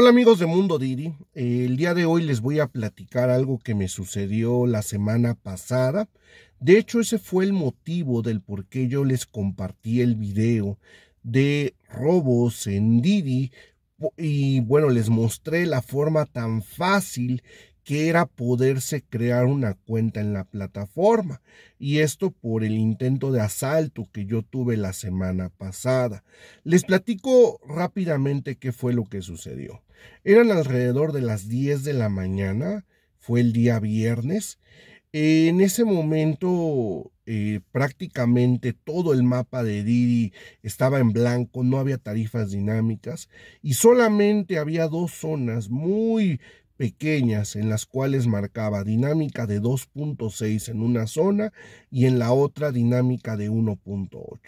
Hola amigos de Mundo Didi, el día de hoy les voy a platicar algo que me sucedió la semana pasada. De hecho, ese fue el motivo del por qué yo les compartí el video de robos en Didi y bueno, les mostré la forma tan fácil que era poderse crear una cuenta en la plataforma. Y esto por el intento de asalto que yo tuve la semana pasada. Les platico rápidamente qué fue lo que sucedió. Eran alrededor de las 10 de la mañana, fue el día viernes. En ese momento eh, prácticamente todo el mapa de Didi estaba en blanco, no había tarifas dinámicas y solamente había dos zonas muy pequeñas en las cuales marcaba dinámica de 2.6 en una zona y en la otra dinámica de 1.8.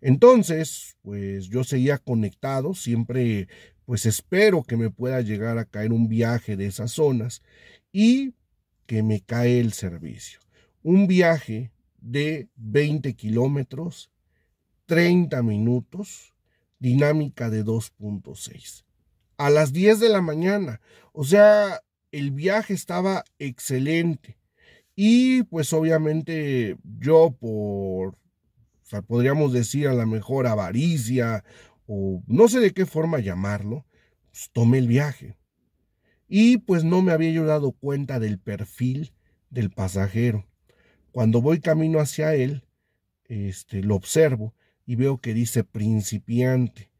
Entonces, pues yo seguía conectado, siempre pues espero que me pueda llegar a caer un viaje de esas zonas y que me cae el servicio. Un viaje de 20 kilómetros, 30 minutos, dinámica de 2.6. A las 10 de la mañana. O sea, el viaje estaba excelente. Y pues obviamente yo por, podríamos decir a lo mejor avaricia o no sé de qué forma llamarlo, pues, tomé el viaje. Y pues no me había yo dado cuenta del perfil del pasajero. Cuando voy camino hacia él, este, lo observo y veo que dice principiante.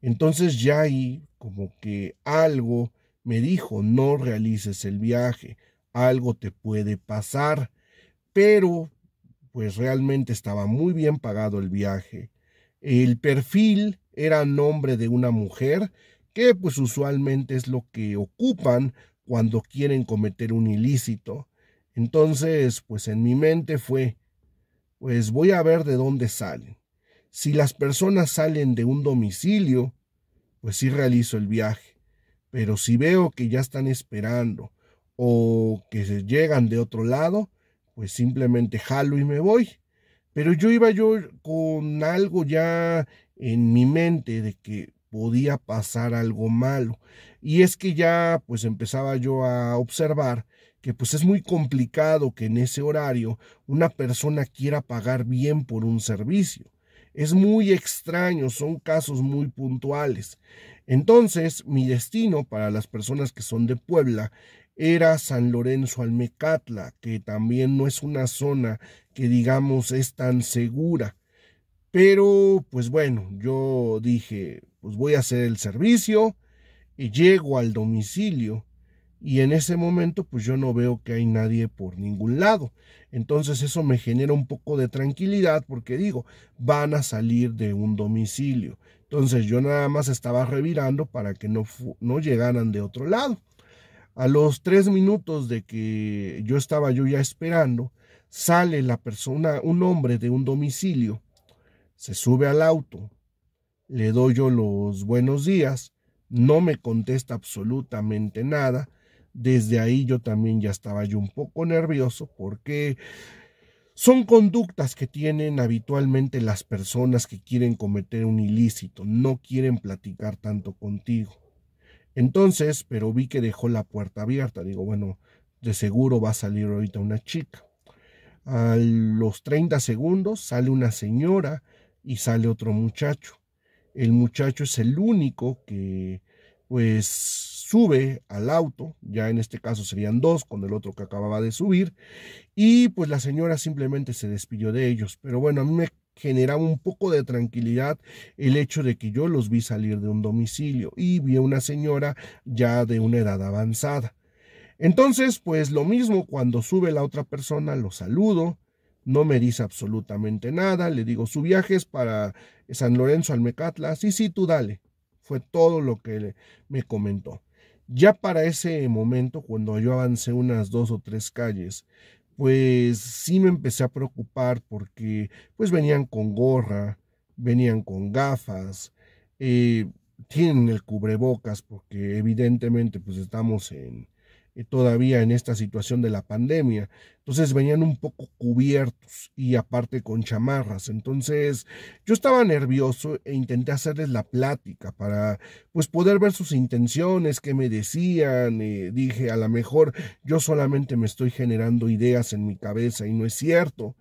Entonces ya ahí como que algo me dijo, no realices el viaje, algo te puede pasar, pero pues realmente estaba muy bien pagado el viaje. El perfil era nombre de una mujer pues usualmente es lo que ocupan cuando quieren cometer un ilícito. Entonces, pues en mi mente fue, pues voy a ver de dónde salen. Si las personas salen de un domicilio, pues sí realizo el viaje. Pero si veo que ya están esperando o que llegan de otro lado, pues simplemente jalo y me voy. Pero yo iba yo con algo ya en mi mente de que podía pasar algo malo. Y es que ya pues empezaba yo a observar que pues es muy complicado que en ese horario una persona quiera pagar bien por un servicio. Es muy extraño, son casos muy puntuales. Entonces, mi destino para las personas que son de Puebla era San Lorenzo Almecatla, que también no es una zona que digamos es tan segura. Pero, pues bueno, yo dije, pues voy a hacer el servicio y llego al domicilio y en ese momento pues yo no veo que hay nadie por ningún lado. Entonces eso me genera un poco de tranquilidad porque digo, van a salir de un domicilio. Entonces yo nada más estaba revirando para que no, no llegaran de otro lado. A los tres minutos de que yo estaba yo ya esperando, sale la persona, un hombre de un domicilio, se sube al auto, le doy yo los buenos días, no me contesta absolutamente nada. Desde ahí yo también ya estaba yo un poco nervioso porque son conductas que tienen habitualmente las personas que quieren cometer un ilícito, no quieren platicar tanto contigo. Entonces, pero vi que dejó la puerta abierta, digo, bueno, de seguro va a salir ahorita una chica. A los 30 segundos sale una señora y sale otro muchacho. El muchacho es el único que pues sube al auto, ya en este caso serían dos con el otro que acababa de subir, y pues la señora simplemente se despidió de ellos. Pero bueno, a mí me generaba un poco de tranquilidad el hecho de que yo los vi salir de un domicilio y vi a una señora ya de una edad avanzada. Entonces, pues lo mismo cuando sube la otra persona, lo saludo, no me dice absolutamente nada, le digo, su viaje es para San Lorenzo al Mecatla, y sí, tú dale. Fue todo lo que me comentó. Ya para ese momento, cuando yo avancé unas dos o tres calles, pues sí me empecé a preocupar porque pues venían con gorra, venían con gafas, eh, tienen el cubrebocas porque evidentemente pues estamos en, eh, todavía en esta situación de la pandemia. Entonces venían un poco cubiertos y aparte con chamarras. Entonces yo estaba nervioso e intenté hacerles la plática para pues poder ver sus intenciones, qué me decían. Eh, dije, a lo mejor yo solamente me estoy generando ideas en mi cabeza y no es cierto.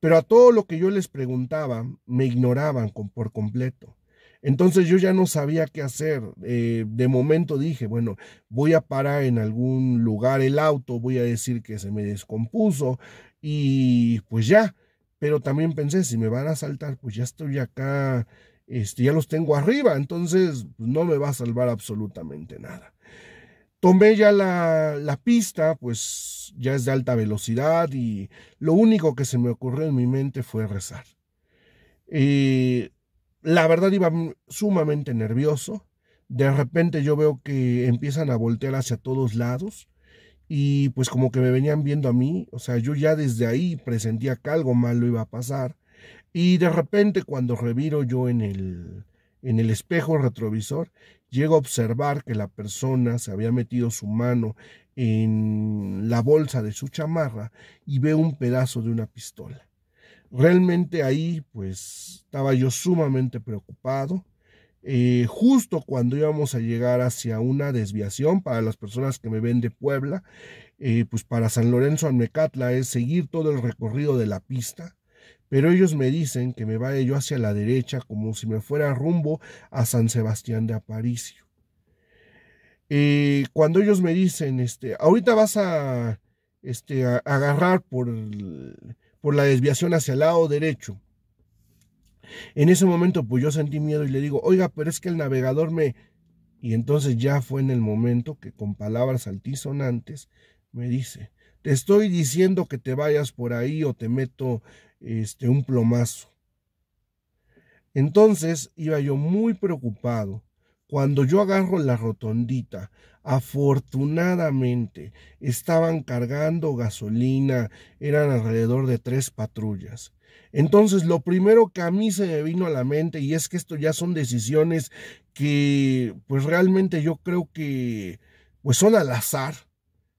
Pero a todo lo que yo les preguntaba, me ignoraban por completo. Entonces yo ya no sabía qué hacer. Eh, de momento dije, bueno, voy a parar en algún lugar el auto, voy a decir que se me descompuso y pues ya. Pero también pensé, si me van a saltar, pues ya estoy acá, este, ya los tengo arriba, entonces pues, no me va a salvar absolutamente nada. Tomé ya la, pista, pues ya es de alta velocidad y lo único que se me ocurrió en mi mente fue rezar. Eh, la verdad iba sumamente nervioso. De repente yo veo que empiezan a voltear hacia todos lados y pues como que me venían viendo a mí. O sea, yo ya desde ahí presentía que algo malo iba a pasar. Y de repente cuando reviro yo en el, en el espejo retrovisor, llego a observar que la persona se había metido su mano en la bolsa de su chamarra y veo un pedazo de una pistola. Realmente ahí pues estaba yo sumamente preocupado. Eh, justo cuando íbamos a llegar hacia una desviación para las personas que me ven de Puebla, eh, pues para San Lorenzo Almecatla es seguir todo el recorrido de la pista, pero ellos me dicen que me vaya yo hacia la derecha como si me fuera rumbo a San Sebastián de Aparicio. Eh, cuando ellos me dicen, este, ahorita vas a, este, a agarrar por el, por la desviación hacia el lado derecho. En ese momento pues yo sentí miedo y le digo, oiga, pero es que el navegador me... Y entonces ya fue en el momento que con palabras altisonantes me dice, te estoy diciendo que te vayas por ahí o te meto este, un plomazo. Entonces iba yo muy preocupado cuando yo agarro la rotondita, afortunadamente estaban cargando gasolina, eran alrededor de tres patrullas. Entonces, lo primero que a mí se me vino a la mente, y es que esto ya son decisiones que, pues realmente yo creo que, pues son al azar,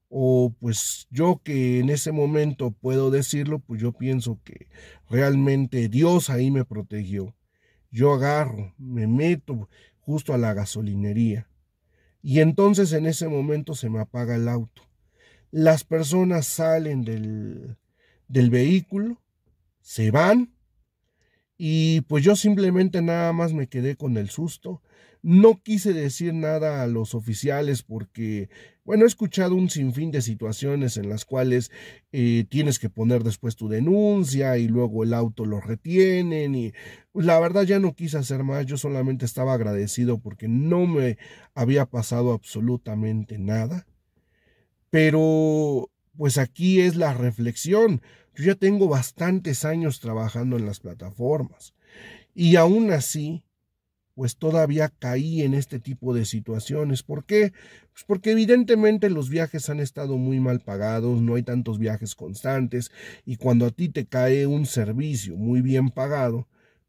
o pues yo que en ese momento puedo decirlo, pues yo pienso que realmente Dios ahí me protegió. Yo agarro, me meto justo a la gasolinería. Y entonces en ese momento se me apaga el auto. Las personas salen del, del vehículo, se van y pues yo simplemente nada más me quedé con el susto. No quise decir nada a los oficiales porque, bueno, he escuchado un sinfín de situaciones en las cuales eh, tienes que poner después tu denuncia y luego el auto lo retienen y pues, la verdad ya no quise hacer más, yo solamente estaba agradecido porque no me había pasado absolutamente nada. Pero, pues aquí es la reflexión. Yo ya tengo bastantes años trabajando en las plataformas y aún así, pues todavía caí en este tipo de situaciones. ¿Por qué? Pues porque evidentemente los viajes han estado muy mal pagados, no hay tantos viajes constantes y cuando a ti te cae un servicio muy bien pagado,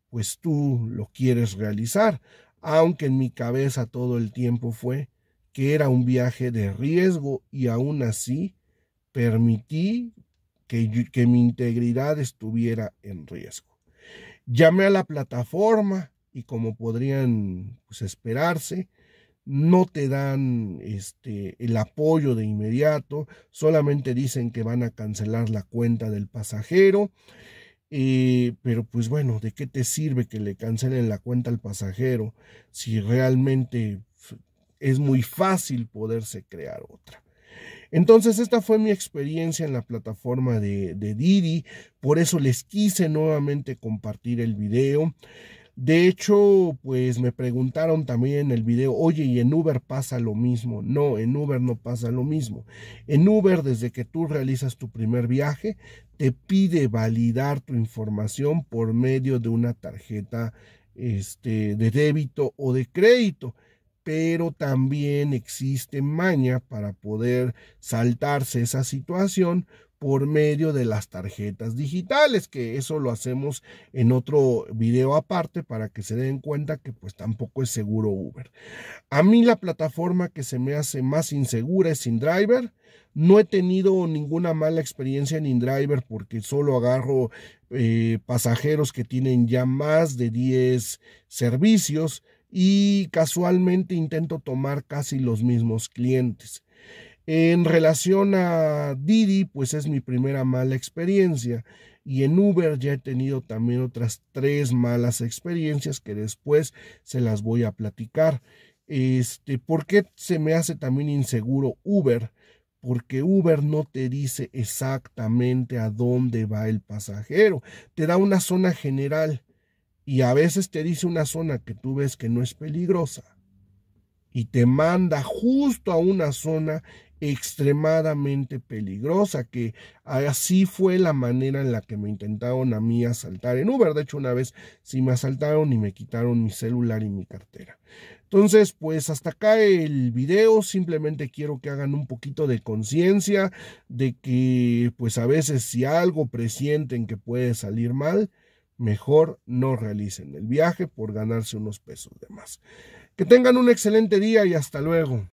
pues tú lo quieres realizar, aunque en mi cabeza todo el tiempo fue que era un viaje de riesgo y aún así permití que, mi integridad estuviera en riesgo. Llamé a la plataforma y como podrían pues, esperarse, no te dan este, el apoyo de inmediato, solamente dicen que van a cancelar la cuenta del pasajero. Eh, pero pues bueno, ¿de qué te sirve que le cancelen la cuenta al pasajero si realmente pues, es muy fácil poderse crear otra? Entonces esta fue mi experiencia en la plataforma de, Didi, por eso les quise nuevamente compartir el video. De hecho, pues me preguntaron también en el video, oye, ¿y en Uber pasa lo mismo? No, en Uber no pasa lo mismo. En Uber, desde que tú realizas tu primer viaje, te pide validar tu información por medio de una tarjeta este, de débito o de crédito pero también existe maña para poder saltarse esa situación por medio de las tarjetas digitales, que eso lo hacemos en otro video aparte para que se den cuenta que pues tampoco es seguro Uber. A mí la plataforma que se me hace más insegura es InDriver. No he tenido ninguna mala experiencia en InDriver porque solo agarro eh, pasajeros que tienen ya más de 10 servicios y casualmente intento tomar casi los mismos clientes. En relación a Didi, pues es mi primera mala experiencia y en Uber ya he tenido también otras tres malas experiencias que después se las voy a platicar. Este, ¿por qué se me hace también inseguro Uber? Porque Uber no te dice exactamente a dónde va el pasajero, te da una zona general y a veces te dice una zona que tú ves que no es peligrosa y te manda justo a una zona extremadamente peligrosa, que así fue la manera en la que me intentaron a mí asaltar en Uber. De hecho, una vez sí me asaltaron y me quitaron mi celular y mi cartera. Entonces, pues hasta acá el video, simplemente quiero que hagan un poquito de conciencia de que pues a veces si algo presienten que puede salir mal, mejor no realicen el viaje por ganarse unos pesos de más. Que tengan un excelente día y hasta luego.